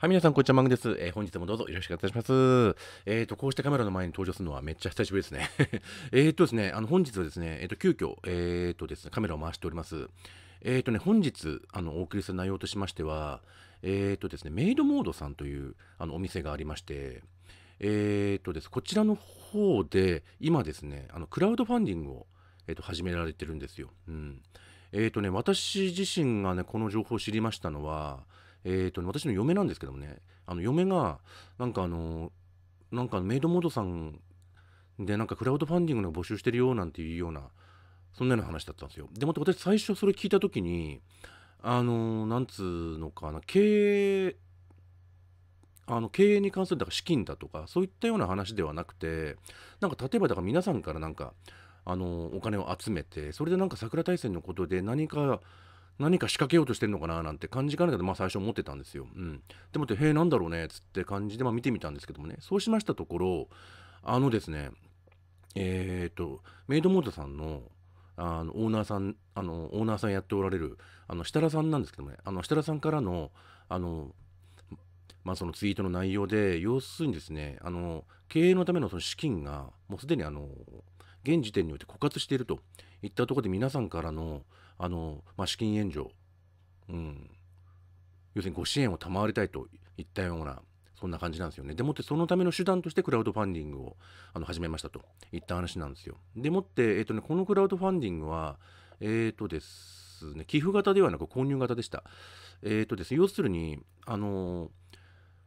はい、皆さん、こんにちは、マングです。えー、本日もどうぞよろしくお願いいたします。えっ、ー、と、こうしてカメラの前に登場するのはめっちゃ久しぶりですね。えっとですね、あの、本日はですね、えっ、ー、と、急遽、えっ、とですね、カメラを回しております。えっ、とね、本日、あの、お送りする内容としましては、えっ、とですね、メイドモードさんという、あの、お店がありまして、えっ、とです、こちらの方で、今ですね、あの、クラウドファンディングを、えっ、と、始められてるんですよ。うん。えっ、とね、私自身がね、この情報を知りましたのは、えっ、ー、と、ね、私の嫁なんですけどもね、あの、嫁が、なんかあの、なんかメイドモードさんで、なんかクラウドファンディングの募集してるよ、なんていうような、そんなような話だったんですよ。でもって私最初それ聞いた時に、あの、なんつうのかな、経営、あの経営に関するだから資金だとかそういったような話ではなくてなんか例えばだから皆さんからなんかあのお金を集めてそれでなんか桜大戦のことで何か何か仕掛けようとしてるのかななんて感じかなけど、まあ、最初思ってたんですよ。うん、でもって「へえんだろうね」っつって感じで、まあ、見てみたんですけどもねそうしましたところあのですねえっ、とメイドモードさんのあのオーナーさんあのオーナーさんやっておられるあの設楽さんなんですけどもねあの設楽さんからのあのまあ、そのツイートの内容で要するにですねあの経営のためのその資金がもうすでにあの現時点において枯渇しているといったところで皆さんからのあの、まあ、資金援助、うん、要するにご支援を賜りたいといったような、そんな感じなんですよね。でもって、そのための手段としてクラウドファンディングをあの始めましたといった話なんですよ。でもって、えっ、ー、とね、このクラウドファンディングは、えっ、ー、とですね、寄付型ではなく購入型でした。えっ、ー、とですね、要するに、あの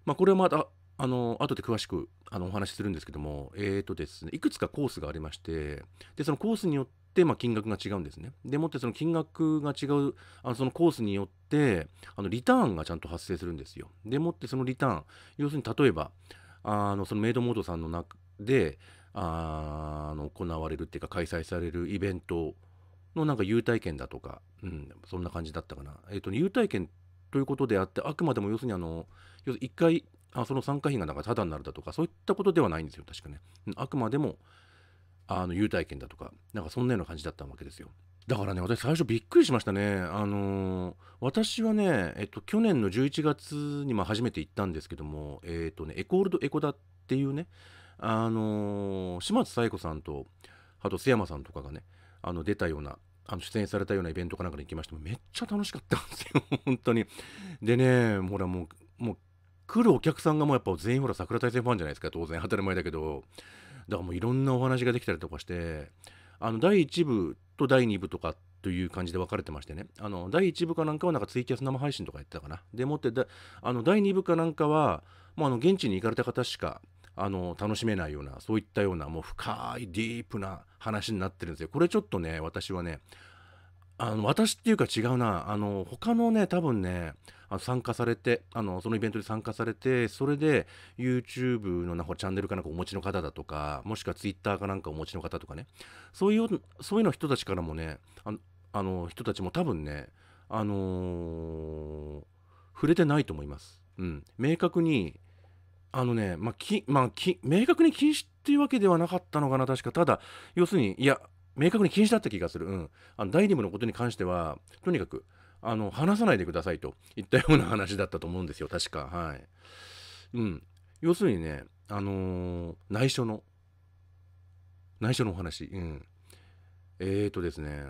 まあ、これはまた、あの後で詳しくあのお話しするんですけども、えっ、とですね、いくつかコースがありまして、で、そのコースによっ、まあ、金額が違うんですね。でもってその金額が違うあのそのコースによってあのリターンがちゃんと発生するんですよ。でもってそのリターン要するに例えばあのそのメイドモードさんの中であの行われるっていうか開催されるイベントのなんか優待券だとか、うん、そんな感じだったかな。えっ、ー、と、優待券ということであって、あくまでも要するにあの、要するに1回、あその参加費がなんかタダになるだとか、そういったことではないんですよ、確かね。あくまでも、あの優待券だとかなんかそんなような感じだったわけですよだからね私最初びっくりしましたねあのー、私はねえっと去年の11月にま初めて行ったんですけどもえっとねエコールドエコダっていうねあのー、島津彩子さんとあと瀬山さんとかがねあの出たようなあの出演されたようなイベントかなんかに行きましてもめっちゃ楽しかったんですよ 本当にでねほらもうもう来るお客さんがもうやっぱ全員ほら桜大戦ファンじゃないですか当然当たり前だけどだからもういろんなお話ができたりとかしてあの第1部と第2部とかという感じで分かれてましてねあの第1部かなんかはなんかツイキャス生配信とかやってたかなでもってだあの第2部かなんかはもうあの現地に行かれた方しかあの楽しめないようなそういったようなもう深いディープな話になってるんですよこれちょっとね私はねあの私っていうか違うなあの他のね多分ねあの参加されてあのそのイベントに参加されてそれで YouTube のなんかチャンネルかなんかお持ちの方だとかもしくは Twitter かなんかお持ちの方とかねそういうそういうの人たちからもねああの人たちも多分ねあのー、触れてないと思います。うん、明確にあのね、まあ、きまあ、き明確に禁止っていうわけではなかったのかな、確か。ただ、要するに、いや、明確に禁止だった気がする。うん。あの第2部のことに関しては、とにかく、あの、話さないでくださいと言ったような話だったと思うんですよ。確か。はい。うん。要するにね、あのー、内緒の、内緒のお話。うん。えーとですね、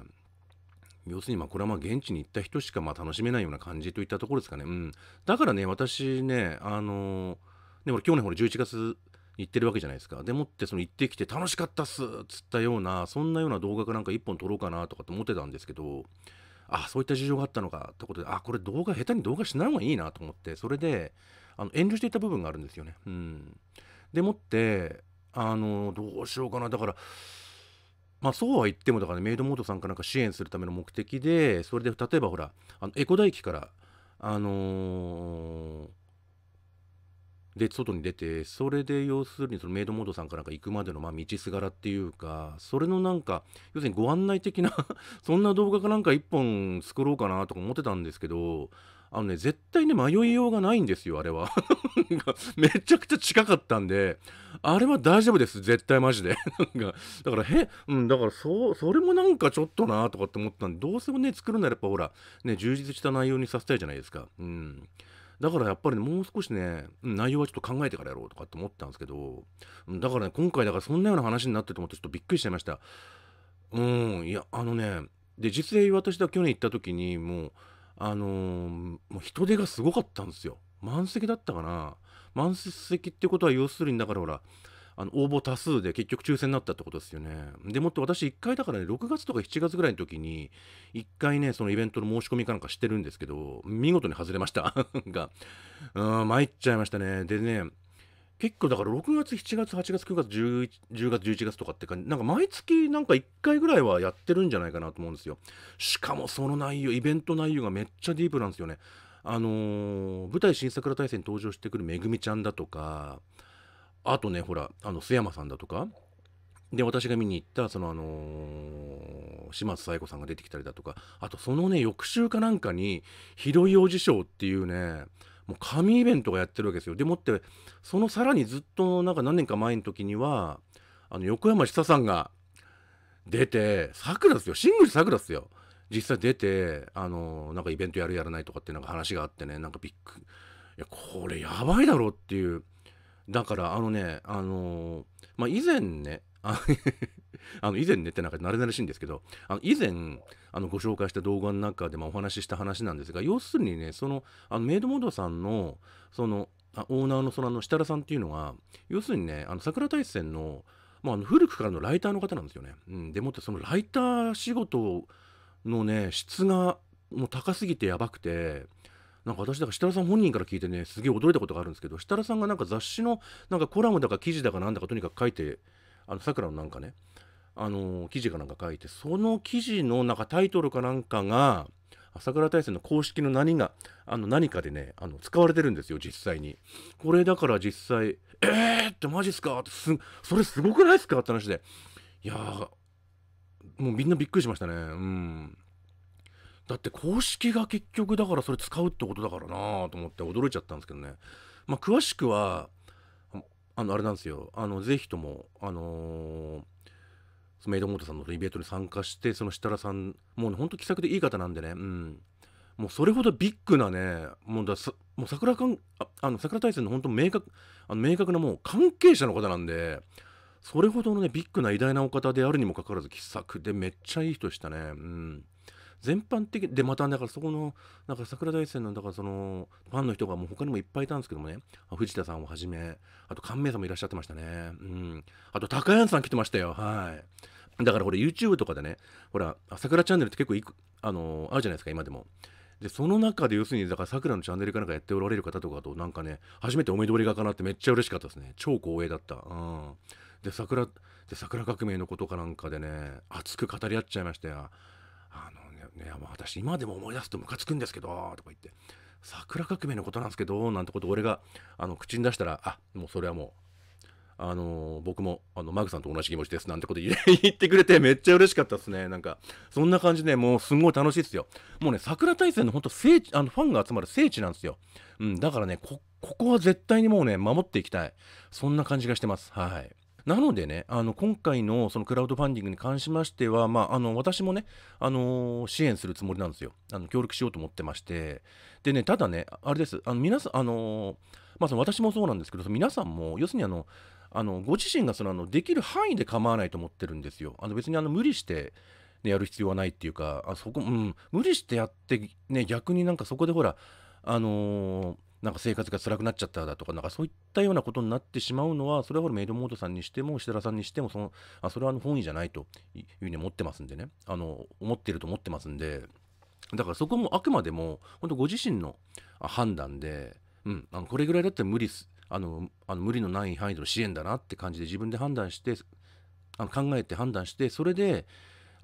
要するにまあこれはまあ現地に行った人しかまあ楽しめないような感じといったところですかね。うん。だからね、私ね、あのー、ね、俺去年ほら11月言ってるわけじゃないですか。でもってその行ってきて楽しかったっすっつったようなそんなような動画かなんか1本撮ろうかなとかって思ってたんですけどあそういった事情があったのかってことであこれ動画下手に動画しない方がいいなと思ってそれであの遠慮していた部分があるんですよね。うん、でもってあのどうしようかなだからまあそうは言ってもだから、ね、メイドモードさんかなんか支援するための目的でそれで例えばほらあのエコ大器からあのーで外に出てそれで要するにそのメイドモードさんかなんか行くまでのまあ道すがらっていうかそれのなんか要するにご案内的な そんな動画かなんか一本作ろうかなとか思ってたんですけどあのね絶対ね迷いようがないんですよあれは めちゃくちゃ近かったんであれは大丈夫です絶対マジで だからへうんだからそそれもなんかちょっとなとかって思ったんでどうせもね作るならやっぱほらね充実した内容にさせたいじゃないですかうん。だからやっぱり、ね、もう少しね、内容はちょっと考えてからやろうとかって思ったんですけど、だからね、今回だからそんなような話になってると思ってちょっとびっくりしちゃいました。うん、いや、あのね、で、実際私が去年行った時に、もう、あのー、もう人手がすごかったんですよ。満席だったかな。満席ってことは要するに、だからほら、あの応募多数で結局抽選になったってことですよね。でもって私1回だからね、6月とか7月ぐらいの時に、1回ね、そのイベントの申し込みかなんかしてるんですけど、見事に外れました が、うん、参っちゃいましたね。でね、結構だから6月、7月、8月、9月、1 10月、11月とかってか、なんか毎月なんか1回ぐらいはやってるんじゃないかなと思うんですよ。しかもその内容、イベント内容がめっちゃディープなんですよね。あのー、舞台新桜大戦に登場してくるめぐみちゃんだとか、あとねほらあの須山さんだとかで私が見に行ったそのあのー、島津冴子さんが出てきたりだとかあとそのね翌週かなんかに「ひいおじ賞」っていうねもう神イベントがやってるわけですよでもってそのさらにずっとなんか何年か前の時にはあの横山久さんが出てさくらですよシングルさくらですよ実際出てあのなんかイベントやるやらないとかってなんか話があってねなんかびっくりいやこれやばいだろっていうだからあのねあのー、まあ以前ねあの 以前ねってなんか慣れ慣れしいんですけどあの以前あのご紹介した動画の中でまお話しした話なんですが要するにねそのあのメイドモードさんのそのあオーナーのそのあの設楽さんっていうのが要するにねあの桜大戦の,、まあ、あの古くからのライターの方なんですよね。うん、でもってそのライター仕事のね質がもう高すぎてやばくてなんか私だから設楽さん本人から聞いてねすげえ驚いたことがあるんですけど設楽さんがなんか雑誌のなんかコラムだか記事だかなんだかとにかく書いてあのさくらのなんかねあの記事かなんか書いてその記事のなんかタイトルかなんかが朝倉大戦の公式の何が、あの何かでね、あの使われてるんですよ、実際に。これだから実際、えーってマジっすかってそれすごくないっすかって話で。いやー、もうみんなびっくりしましたね。うん。だって公式が結局だからそれ使うってことだからなと思って驚いちゃったんですけどね。まあ、詳しくは、あの、あれなんですよ。あの、ぜひとも、あのー、メイドモートさんのイベントに参加して、その設楽さん、もうね、ほんと気さくでいい方なんでね、うん。もうそれほどビッグなね、もうだもう桜かんああの桜大戦の本当明確、あの明確なもう関係者の方なんで、それほどのね、ビッグな偉大なお方であるにもかかわらず、気さくでめっちゃいい人でしたね。うん。全般的でまただからそこのなんか桜大戦のだからそのファンの人がもう他にもいっぱいいたんですけどもね藤田さんをはじめあと神明さんもいらっしゃってましたねうんあと高安さん来てましたよはいだからほれ YouTube とかでねほら桜チャンネルって結構いくあのー、あるじゃないですか今でもでその中で要するにだから桜のチャンネルかなんかやっておられる方とかとなんかね初めてお目通りがかなってめっちゃ嬉しかったですね超光栄だったうんで桜で桜革命のことかなんかでね熱く語り合っちゃいましたよあのね、まあ、私今でも思い出すとムカつくんですけど、とか言って、桜革命のことなんですけど、なんてこと俺が、あの、口に出したら、あ、もうそれはもう、あのー、僕も、あの、マグさんと同じ気持ちです、なんてこと 言ってくれて、めっちゃ嬉しかったですね。なんか、そんな感じで、もうすんごい楽しいですよ。もうね、桜大戦の本当聖地、あの、ファンが集まる聖地なんですよ。うん、だからね、こ、ここは絶対にもうね、守っていきたい。そんな感じがしてます。はい。なのでね、あの今回のそのクラウドファンディングに関しましては、まあ、あの私もね、あのー、支援するつもりなんですよあの。協力しようと思ってまして。でね、ただね、あれです、あの皆さん、あのー、まあ、その私もそうなんですけど、皆さんも、要するにあの、あのご自身がそのあのできる範囲で構わないと思ってるんですよ。あの別にあの無理してね、やる必要はないっていうか、あそこ、うん、無理してやって、ね、逆になんかそこでほら、あのー、なんか生活が辛くなっちゃっただとか、なんかそういったようなことになってしまうのは、それはメイドモードさんにしても、設楽さんにしても、その、あ、それはあの本意じゃないというふうに思ってますんでね、あの、思ってると思ってますんで、だからそこもあくまでも、本当ご自身の判断で、うん、あのこれぐらいだったら無理す、あの、あの無理のない範囲での支援だなって感じで自分で判断して、あの考えて判断して、それで、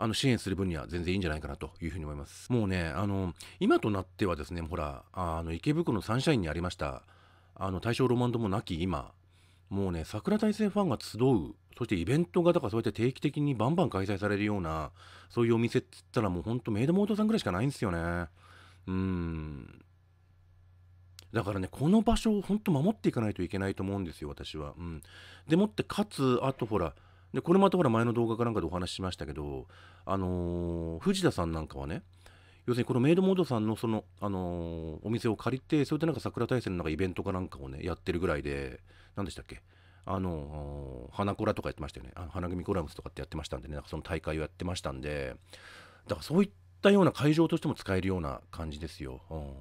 あの支援する分には全然いいんじゃないかなというふうに思います。もうね、あの今となってはですね、ほら、あの池袋のサンシャインにありました、あの大正ロマンドもなき今、もうね、桜大生ファンが集う、そしてイベントがだからそうやって定期的にバンバン開催されるような、そういうお店って言ったらもうほんとメイドモードさんぐらいしかないんですよね。うん。だからね、この場所をほんと守っていかないといけないと思うんですよ、私は。うん。でもって、かつ、あとほら、でこれまたほら前の動画かなんかでお話ししましたけど、あのー、藤田さんなんかはね要するにこのメイドモードさんのその、あのー、お店を借りてそれでなんか桜大戦のなんかイベントかなんかをねやってるぐらいで何でしたっけあのー、花コラとかやってましたよねあの花組コラムスとかってやってましたんでねなんかその大会をやってましたんでだからそういったような会場としても使えるような感じですよ。うん、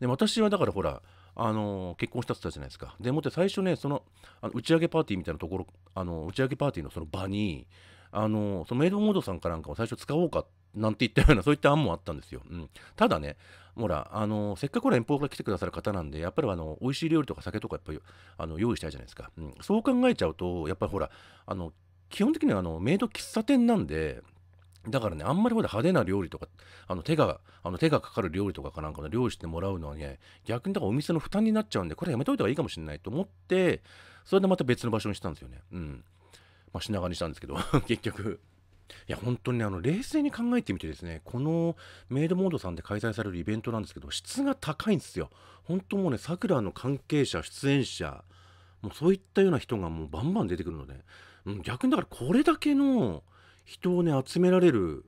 で私はだからほらあの結婚したって言ったじゃないですか。でもって最初ねそのあの打ち上げパーティーみたいなところあの打ち上げパーティーのその場にあのそのメイドモードさんかなんかを最初使おうかなんて言ったようなそういった案もあったんですよ。うん、ただねほらあのせっかく遠方から来てくださる方なんでやっぱりあの美味しい料理とか酒とかやっぱりあの用意したいじゃないですか。うん、そう考えちゃうとやっぱりほらあの基本的にはあのメイド喫茶店なんでだからね、あんまりほら派手な料理とか、あの手が、あの手がかかる料理とかかなんかの料理してもらうのはね、逆にだからお店の負担になっちゃうんで、これやめといた方がいいかもしれないと思って、それでまた別の場所にしたんですよね。うん。まあ、品川にしたんですけど、結局。いや、本当にね、あの、冷静に考えてみてですね、このメイドモードさんで開催されるイベントなんですけど、質が高いんですよ。本当もうね、さくらの関係者、出演者、もうそういったような人がもうバンバン出てくるので、うん、逆にだからこれだけの、人をね集められる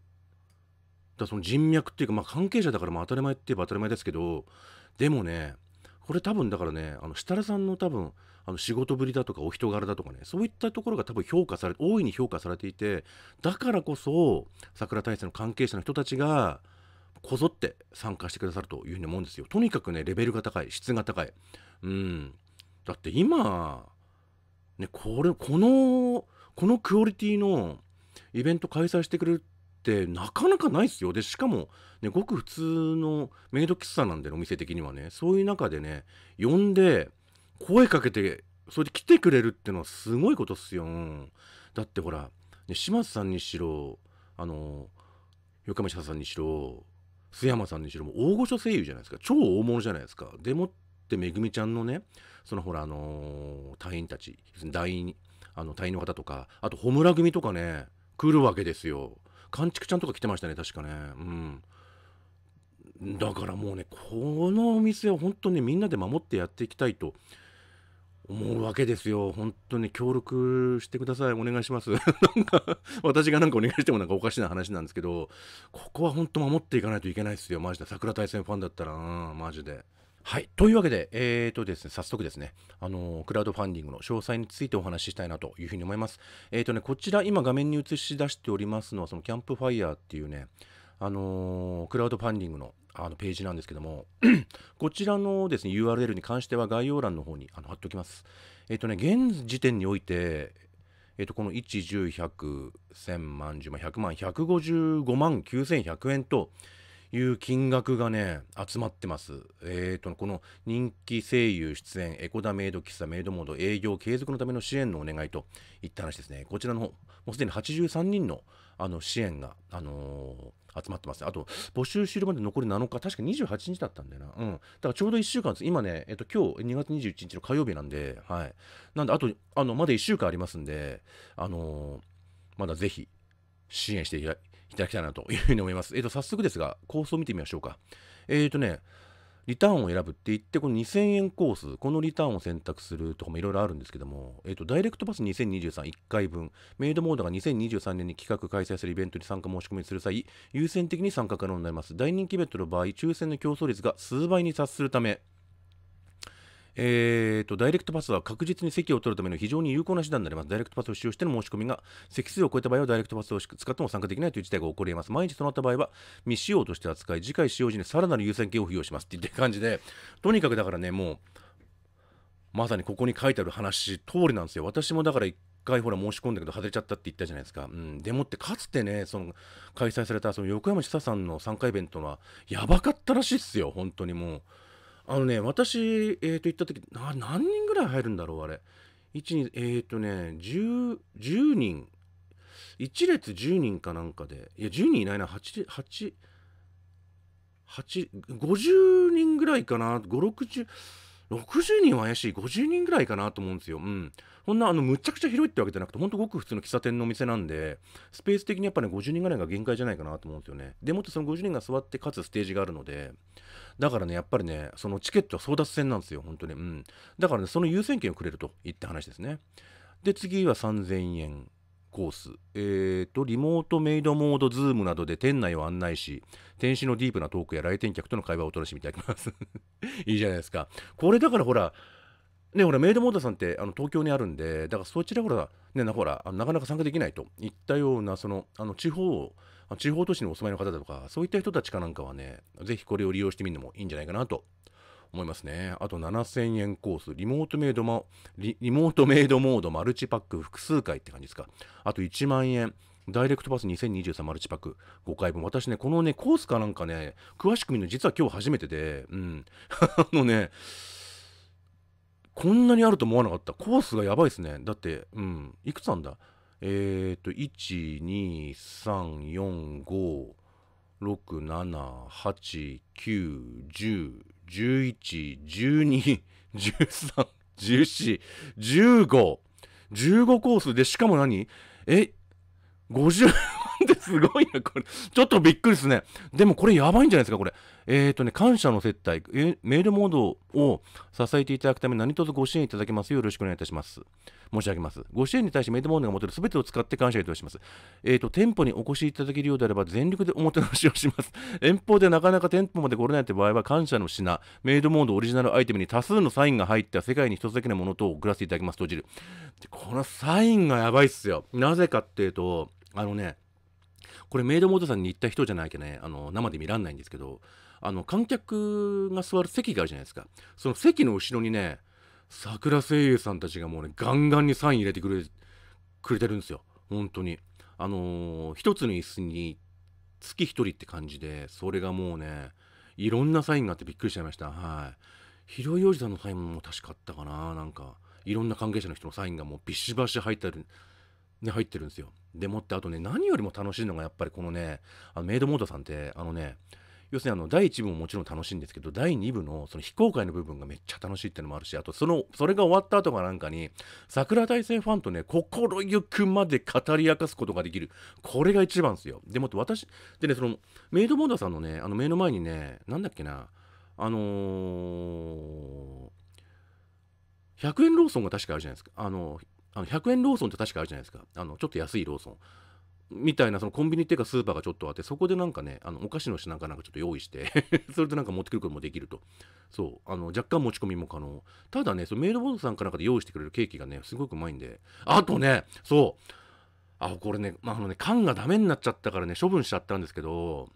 だその人脈っていうか、まあ、関係者だからまあ当たり前って言えば当たり前ですけどでもねこれ多分だからねあの設楽さんの多分あの仕事ぶりだとかお人柄だとかねそういったところが多分評価され大いに評価されていてだからこそ桜大戦の関係者の人たちがこぞって参加してくださるというふうに思うんですよとにかくねレベルが高い質が高いうんだって今ねこれこのこのクオリティのイベント開催してくれるってなかなかないですよでしかも、ね、ごく普通のメイド喫茶なんでお店的にはねそういう中でね呼んで声かけてそれで来てくれるってのはすごいことっすよ、うん、だってほら、ね、島津さんにしろあの横山さんにしろ須山さんにしろも大御所声優じゃないですか超大物じゃないですかでもってめぐみちゃんのねそのほらあのー、隊員たち隊員あの隊員の方とかあと穂村組とかね来るわけですよ。かんちくちゃんとか来てましたね、確かね。うん。だからもうね、このお店を本当にみんなで守ってやっていきたいと思うわけですよ。本当に協力してください。お願いします。なんか、私がなんかお願いしてもなんかおかしな話なんですけど、ここは本当守っていかないといけないですよ。マジで。桜大戦ファンだったら、うん、マジで。はい。というわけで、えーとですね、早速ですね、あのー、クラウドファンディングの詳細についてお話ししたいなというふうに思います。えーとね、こちら、今画面に映し出しておりますのは、そのキャンプファイヤーっていうね、あのー、クラウドファンディングのあのページなんですけども こちらのですね、URL に関しては概要欄の方にあの貼っておきます。えっ、ー、とね、現時点において、えっ、ー、と、この1、10、100、1000万、10万、100万、155万9100円と、いう金額がね、集まってます。えーと、この人気声優出演、エコダメイド喫茶メイドモード営業継続のための支援のお願いといった話ですね。こちらの方、もうすでに83人のあの支援が、あのー、集まってます、あと、募集終了まで残り7日、確か28日だったんだよな。うん。だからちょうど1週間です。今ね、えっと、今日2月21日の火曜日なんで、はい。なんで、あと、あの、まだ1週間ありますんで、あのー、まだぜひ、支援していただきたいなというふうに思います。えっ、ー、と、早速ですが、構想を見てみましょうか。えっ、ー、とね、リターンを選ぶって言って、この2000円コース、このリターンを選択するとかもいろいろあるんですけども、えっ、ー、と、ダイレクトパス2023、1回分、メイドモードが2023年に企画開催するイベントに参加申し込みする際、優先的に参加可能になります。大人気イベントの場合、抽選の競争率が数倍に達するため、えーと、ダイレクトパスは確実に席を取るための非常に有効な手段になります。ダイレクトパスを使用しての申し込みが、席数を超えた場合はダイレクトパスを使っても参加できないという事態が起こり得ます。毎日となった場合は、未使用として扱い、次回使用時にさらなる優先権を付与しますっていって感じで、とにかくだからね、もう、まさにここに書いてある話通りなんですよ。私もだから1回ほら申し込んだけど外れちゃったって言ったじゃないですか。うん、でもってかつてね、その開催されたその横山千佐さんの参加イベントはやばかったらしいっすよ、本当にもう。あのね、私、えっ、ー、と、行った時、な、何人ぐらい入るんだろう、あれ。1、2、えっ、ー、とね、10、10人、1列10人かなんかで、いや、10人いないな、8、八八50人ぐらいかな、5、60、60人は怪しい、50人ぐらいかなと思うんですよ。うん。そんな、あの、むちゃくちゃ広いってわけじゃなくて、ほんとごく普通の喫茶店のお店なんで、スペース的にやっぱね、50人ぐらいが限界じゃないかなと思うんですよね。でもってその50人が座って、かつステージがあるので、だからね、やっぱりね、そのチケットは争奪戦なんですよ、本当に。うん。だからね、その優先権をくれるといった話ですね。で、次は3000円。コース、えーと、とリモートメイドモード、ズームなどで店内を案内し、店主のディープなトークや来店客との会話をお楽しみいただきます。いいじゃないですか。これだからほら、ね、ほらメイドモードさんってあの東京にあるんで、だからそちらほら、ね、ほらなかなか参加できないといったような、そのあの地方、地方都市にお住まいの方だとか、そういった人たちかなんかはね、ぜひこれを利用してみるのもいいんじゃないかなと思いますね。あと7000円コース、リモートメイドもリ、リモートメイドモードマルチパック複数回って感じですか。あと1万円。ダイレクトパス2023マルチパック5回分。私ね、このね、コースかなんかね、詳しく見るの実は今日初めてで、うん。あのね、こんなにあると思わなかった。コースがやばいっすね。だって、うん、いくつなんだえっ、ー、と、1、2、3、4、5、6、7、8、9、10、11、12、13、14、15、15コースで、しかも何え、50ってすごいな、これ。ちょっとびっくりですね。でもこれやばいんじゃないですか、これ。えっ、ー、とね、感謝の接待、えメールモードを支えていただくため、何卒ご支援いただけますよよろしくお願いいたします。申し上げます。ご支援に対してメールモードが持てる全てを使って感謝いたします。えっ、ー、と、店舗にお越しいただけるようであれば、全力でおもてなしをします。遠方でなかなか店舗まで来れないって場合は、感謝の品、メイドモードオリジナルアイテムに多数のサインが入った世界に一つだけのものと送らせていただきます。閉じる。このサインがやばいっすよ。なぜかっていうと、あのね、これメイドモードさんに行った人じゃないけねあの生で見らんないんですけどあの観客が座る席があるじゃないですかその席の後ろにね桜声優さんたちがもうねガンガンにサイン入れてくれくれてるんですよ本当にあのー、一つの椅子に月1人って感じでそれがもうねいろんなサインがあってびっくりしちゃいましたはい広井おじさんのサインも確かあったかななんかいろんな関係者の人のサインがもうビシバシ入ってるね、入ってるんですよ。でもってあとね何よりも楽しいのがやっぱりこのねあのメイドモードさんってあのね要するにあの第1部ももちろん楽しいんですけど第2部のその非公開の部分がめっちゃ楽しいってのもあるしあとそのそれが終わった後かなんかに桜大戦ファンとね心ゆくまで語り明かすことができるこれが一番ですよでもって私でねそのメイドモードさんのねあの目の前にねなんだっけなあのー、100円ローソンが確かあるじゃないですかあのあの100円ローソンって確かあるじゃないですか。あの、ちょっと安いローソン。みたいな、そのコンビニっていうかスーパーがちょっとあって、そこでなんかね、あの、お菓子の品かなんかちょっと用意して それでなんか持ってくることもできると。そう。あの、若干持ち込みも可能。ただね、そのメールボードさんかなんかで用意してくれるケーキがね、すごくうまいんで。あとね、そう。あ、これね、まあ、あのね、缶がダメになっちゃったからね、処分しちゃったんですけど、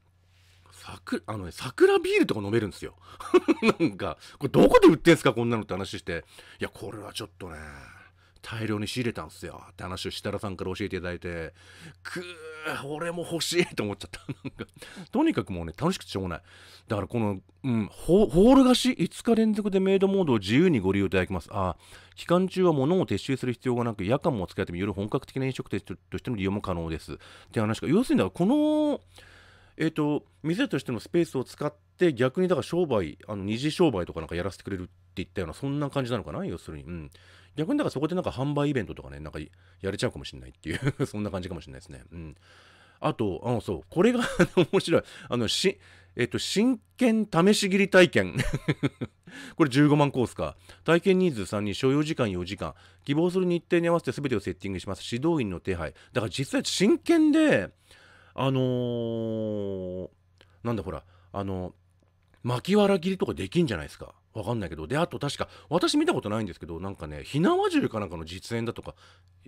桜、あのね、桜ビールとか飲めるんですよ。なんか、これどこで売ってんすか、こんなのって話して。いや、これはちょっとね、大量に仕入れたんすよって話を設楽さんから教えていただいてくー俺も欲しいと思っちゃった なんかとにかくもうね楽しくてしょうがないだからこの、うん、ホール貸し5日連続でメイドモードを自由にご利用いただきますあ期間中は物を撤収する必要がなく夜間も使えてもより本格的な飲食店としての利用も可能ですって話か要するにだからこのえっ、ー、と店としてのスペースを使って逆にだから商売あの二次商売とかなんかやらせてくれるって言ったようなそんな感じなのかな要するにうん逆にだからそこでなんか販売イベントとかね、なんかやれちゃうかもしれないっていう そんな感じかもしれないですね。うん。あと、あの、そう、これが 面白い。あの、し、えっと、真剣試し切り体験 これ15万コースか。体験ニーズ3人、所要時間4時間。希望する日程に合わせて全てをセッティングします。指導員の手配。だから実際、真剣で、あのー、なんだほら、あのー巻きわら切りとかできんじゃないですか。わかんないけど。で、あと確か、私見たことないんですけど、なんかね、火縄銃かなんかの実演だとか、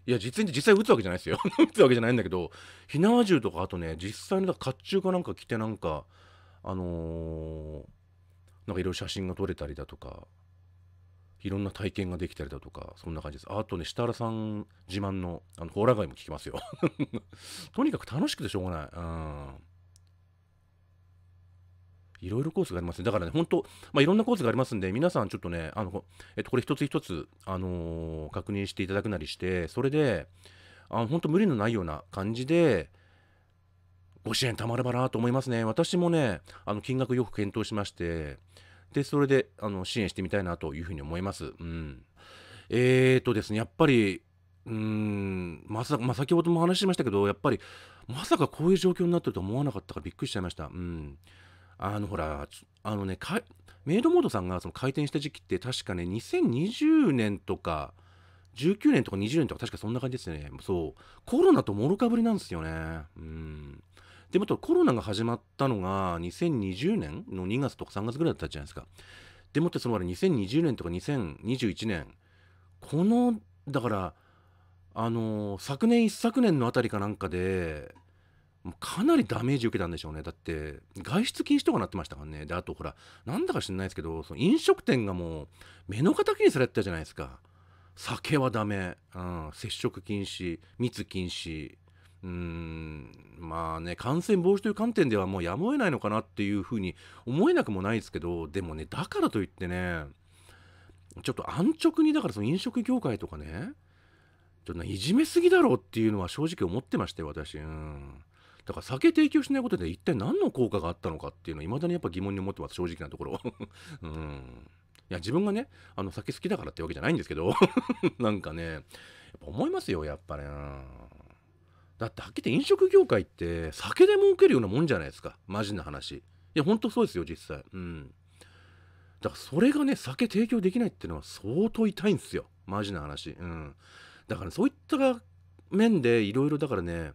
いや、実演って実際撃つわけじゃないですよ。撃つわけじゃないんだけど、火縄銃とか、あとね、実際の甲冑かなんか着て、なんか、あのー、なんかいろいろ写真が撮れたりだとか、いろんな体験ができたりだとか、そんな感じです。あとね、設楽さん自慢の、あの、ホーラ貝も聞きますよ。とにかく楽しくてしょうがない。うん。いろいろコースがありますね。だからね、本当、まあ、いろんなコースがありますんで、皆さんちょっとね、あの、えっと、これ一つ一つ、あのー、確認していただくなりして、それで、あ本当無理のないような感じで、ご支援たまればなと思いますね。私もね、あの、金額よく検討しまして、で、それで、あの、支援してみたいなというふうに思います。うん。えーとですね、やっぱり、うーん、まさか、まあ、先ほども話しましたけど、やっぱり、まさかこういう状況になってると思わなかったからびっくりしちゃいました。うん。あのほらあのねメイドモードさんがその開店した時期って確かね2020年とか19年とか20年とか確かそんな感じですねそうコロナともろかぶりなんですよねうんでもとコロナが始まったのが2020年の2月とか3月ぐらいだったじゃないですかでもってそのあれ2020年とか2021年このだからあの昨年一昨年のあたりかなんかでかなりダメージ受けたんでしょうね。だって、外出禁止とかなってましたからね。で、あとほら、なんだか知んないですけど、その飲食店がもう、目の敵にされてたじゃないですか。酒はダメ、うん、接触禁止、密禁止。うーんまあね感染防止という観点ではもうやむを得ないのかなっていうふうに思えなくもないですけどでもねだからといってねちょっと安直にだからその飲食業界とかねちょっといじめすぎだろうっていうのは正直思ってましたよ私うんだから酒提供しないことで一体何の効果があったのかっていうのはいまだにやっぱ疑問に思ってます正直なところ うんいや自分がねあの酒好きだからってわけじゃないんですけど なんかねやっぱ思いますよやっぱねだってはっきり飲食業界って酒で儲けるようなもんじゃないですかマジな話いやほんとそうですよ実際うんだからそれがね酒提供できないっていうのは相当痛いんですよマジな話うんだから、ね、そういった面でいろいろだからね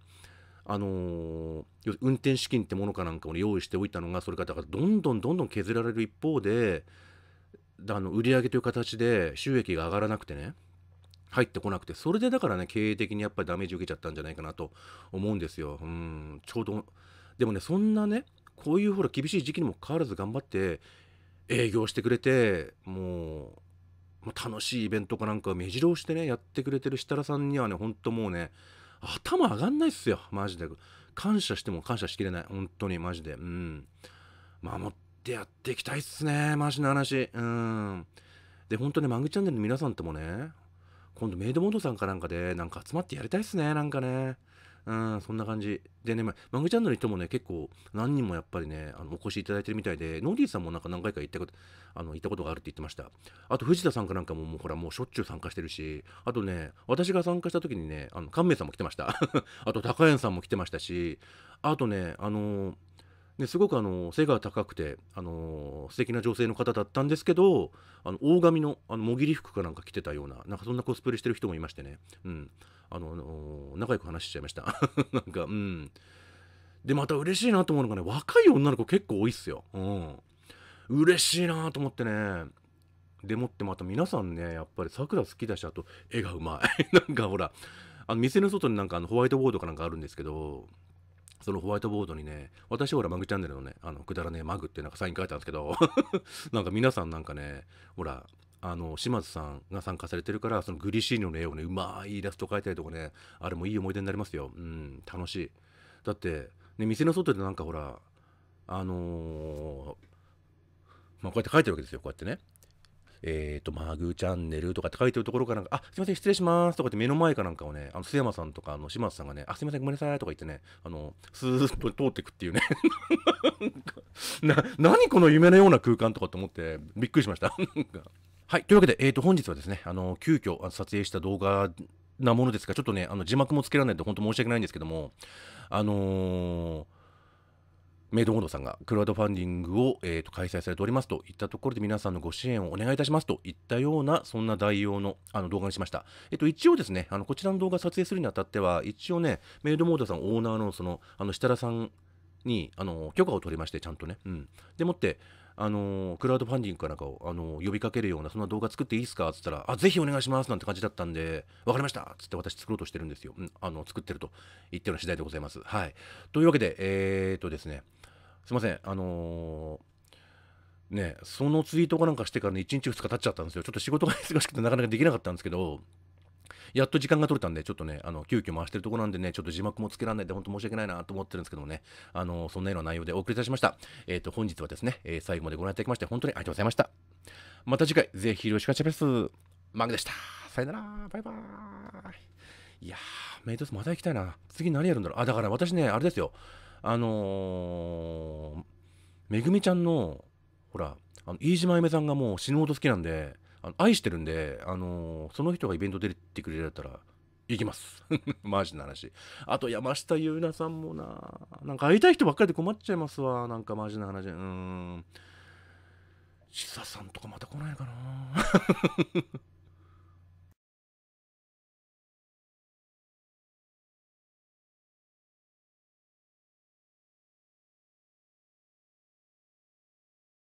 あのー、運転資金ってものかなんかを、用意しておいたのがそれがだからどんどんどんどん削られる一方であの売り上げという形で収益が上がらなくてね入ってこなくてそれでだからね経営的にやっぱりダメージ受けちゃったんじゃないかなと思うんですよ。うんちょうどでもねそんなねこういうほら厳しい時期にもかかわらず頑張って営業してくれてもう、楽しいイベントかなんかを目白押してねやってくれてる設楽さんにはねほんともうね頭上がんないっすよマジで感謝しても感謝しきれない本当にマジでうん守ってやっていきたいっすねマジな話うんで本当ねマグチャンネルの皆さんともね今度メイドモードさんかなんかでなんか集まってやりたいっすねなんかねうん、そんな感じ。でね、まマグチャンネルの人もね、結構何人もやっぱりね、あのお越しいただいてるみたいで、ノーディーさんもなんか何回か行ったこと、あの、行ったことがあるって言ってました。あと、藤田さんかなんかももうほら、もうしょっちゅう参加してるし、あとね、私が参加した時にね、あの、カンメイさんも来てました。あと、高円さんも来てましたし、あとね、あのーすごくあの背が高くてあの素敵な女性の方だったんですけどあの大髪のあのもぎり服かなんか着てたようななんかそんなコスプレしてる人もいましてね、うん、あの、あのー、仲良く話しちゃいました。なんか、うん。で、また嬉しいなと思うのがね、若い女の子結構多いっすよ。うん。嬉しいなと思ってね。でもってまた皆さんね、やっぱり桜好きだし、あと絵がうまい。なんかほら、あの店の外になんかあのホワイトボードかなんかあるんですけど、そのホワイトボードにね、私ほらマグチャンネルのね、あの、くだらねえマグってなんかサイン書いたんですけど、なんか皆さんなんかね、ほら、あの島津さんが参加されてるからそのグリシーニョの絵をねうまいイラスト描いたりとかねあれもいい思い出になりますようん楽しいだって、ね、店の外でなんかほらあのー、まあ、こうやって書いてるわけですよこうやってねえっ、ー、と、マグチャンネルとかって書いてるところからなんか、あ、すいません、失礼しますとかって目の前かなんかをね、あの、須山さんとか、あの、島津さんがね、あ、すいません、ごめんなさいとか言ってね、あの、スーッと通ってくっていうね な、何この夢のような空間とかって思って、びっくりしました。なんか。はい。というわけで、えっ、ー、と、本日はですね、あの、急遽撮影した動画なものですが、ちょっとね、あの字幕もつけられないと本当申し訳ないんですけども、あのー、メイドモードさんがクラウドファンディングを、えーと、開催されておりますといったところで皆さんのご支援をお願いいたしますといったようなそんな代用のあの動画にしました。えっ、ー、と一応ですね、あのこちらの動画撮影するにあたっては一応ね、メイドモードさんオーナーのそのあの設楽さんにあの許可を取りましてちゃんとね、うん。でもってあのクラウドファンディングかなんかを、あの呼びかけるような、そんな動画作っていいですかっつったら、あ、ぜひお願いしますなんて感じだったんで、わかりましたっつって私作ろうとしてるんですよ。うん、あの、作ってると言ったような次第でございます。はい。というわけで、えー、っとですね、すいません、あのーね、そのツイートかなんかしてからね、1日2日経っちゃったんですよ。ちょっと仕事が 忙しくてなかなかできなかったんですけど、やっと時間が取れたんで、ちょっとね、あの、急遽回してるとこなんでね、ちょっと字幕もつけられないで、本当申し訳ないなと思ってるんですけどもね、あの、そんなような内容でお送りいたしました。えっ、ー、と、本日はですね、えー、最後までご覧いただきまして、本当にありがとうございました。また次回、ぜひよろしくお願いします。マグでした。さよなら、バイバーイ。いやー、メイドスまた行きたいな。次何やるんだろう。あ、だから私ね、あれですよ。あのー、めぐみちゃんの、ほら、あの飯島ゆめさんがもう死ぬほど好きなんで、あの愛してるんで、あのー、その人がイベント出てくれるだったら、行きます。マジな話。あと、山下優奈さんもな、なんか会いたい人ばっかりで困っちゃいますわ。なんかマジな話。うーん。ちささんとかまた来ないかな。